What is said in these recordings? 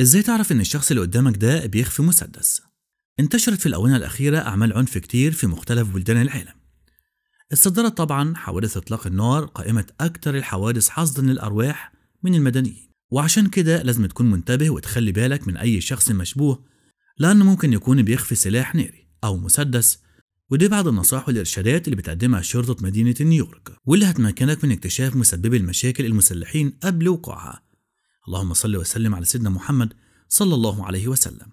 ازاي تعرف ان الشخص اللي قدامك ده بيخفي مسدس انتشرت في الاونه الاخيره اعمال عنف كتير في مختلف بلدان العالم اتصدرت طبعا حوادث اطلاق النار قائمه اكتر الحوادث حظا للارواح من المدنيين وعشان كده لازم تكون منتبه وتخلي بالك من اي شخص مشبوه لانه ممكن يكون بيخفي سلاح ناري او مسدس ودي بعض النصائح والارشادات اللي بتقدمها شرطه مدينه نيويورك واللي هتمكنك من اكتشاف مسببي المشاكل المسلحين قبل وقوعها اللهم صل وسلم على سيدنا محمد صلى الله عليه وسلم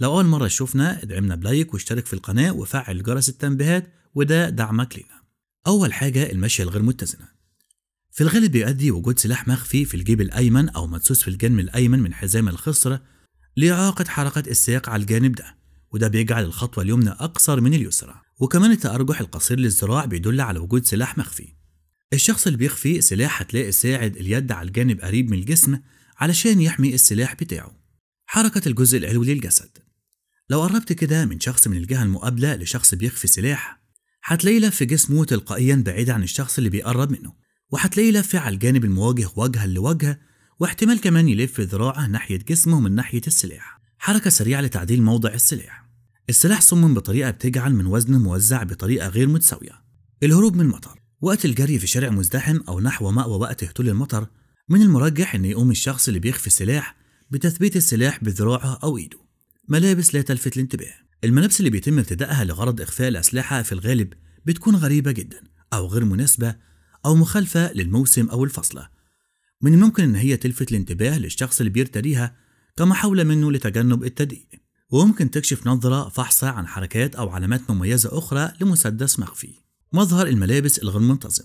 لو أول مرة شوفنا ادعمنا بلايك واشترك في القناة وفعل جرس التنبيهات وده دعمك لينا أول حاجة المشية الغير متزنة في الغالب بيؤدي وجود سلاح مخفي في الجيب الأيمن أو مدسوس في الجنب الأيمن من حزام الخصرة لإعاقة حركة الساق على الجانب ده وده بيجعل الخطوة اليمنى أقصر من اليسرى وكمان التأرجح القصير للذراع بيدل على وجود سلاح مخفي الشخص اللي بيخفي سلاح هتلاقي ساعد اليد على الجانب قريب من الجسم علشان يحمي السلاح بتاعه حركة الجزء العلوي للجسد لو قربت كده من شخص من الجهة المقابلة لشخص بيخفي سلاح هتلاقيه لف جسمه تلقائيا بعيد عن الشخص اللي بيقرب منه وهتلاقيه لف على الجانب المواجه وجها لوجه واحتمال كمان يلف ذراعه ناحية جسمه من ناحية السلاح حركة سريعة لتعديل موضع السلاح السلاح صمم بطريقة بتجعل من وزنه موزع بطريقة غير متساوية الهروب من المطر وقت الجري في شارع مزدحم أو نحو مأوى وقت هطول المطر من المرجح أن يقوم الشخص اللي بيخفي السلاح بتثبيت السلاح بذراعه أو إيده ملابس لا تلفت الانتباه الملابس اللي بيتم ارتدائها لغرض إخفاء الأسلحة في الغالب بتكون غريبة جدا أو غير مناسبة أو مخالفة للموسم أو الفصلة من الممكن أن هي تلفت الانتباه للشخص اللي بيرتديها كمحاولة منه لتجنب التضييق وممكن تكشف نظرة فحصة عن حركات أو علامات مميزة أخرى لمسدس مخفي مظهر الملابس الغير منتظم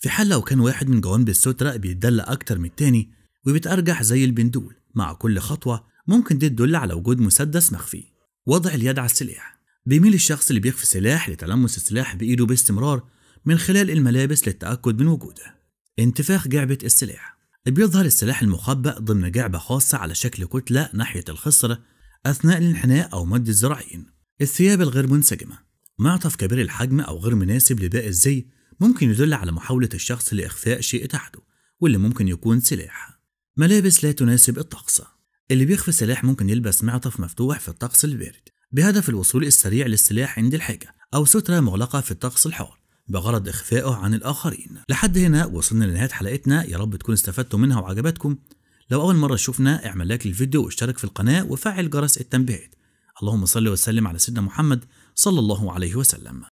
في حال لو كان واحد من جوانب السترة بيتدلى أكتر من التاني وبيتأرجح زي البندول مع كل خطوة ممكن دي تدل على وجود مسدس مخفي وضع اليد على السلاح بيميل الشخص اللي بيخفي سلاح لتلمس السلاح بإيده باستمرار من خلال الملابس للتأكد من وجوده انتفاخ جعبة السلاح بيظهر السلاح المخبأ ضمن جعبة خاصة على شكل كتلة ناحية الخصر أثناء الانحناء أو مد الذراعين الثياب الغير منسجمة معطف كبير الحجم أو غير مناسب لباقي الزي ممكن يدل على محاولة الشخص لإخفاء شيء تحته واللي ممكن يكون سلاح ملابس لا تناسب الطقس اللي بيخفي سلاح ممكن يلبس معطف مفتوح في الطقس البارد بهدف الوصول السريع للسلاح عند الحاجة أو سترة مغلقة في الطقس الحار بغرض إخفائه عن الآخرين لحد هنا وصلنا لنهاية حلقتنا يا رب تكونوا استفدتوا منها وعجبتكم لو أول مرة شفنا اعمل لايك للفيديو واشترك في القناة وفعل جرس التنبيهات اللهم صل وسلم على سيدنا محمد صلى الله عليه وسلم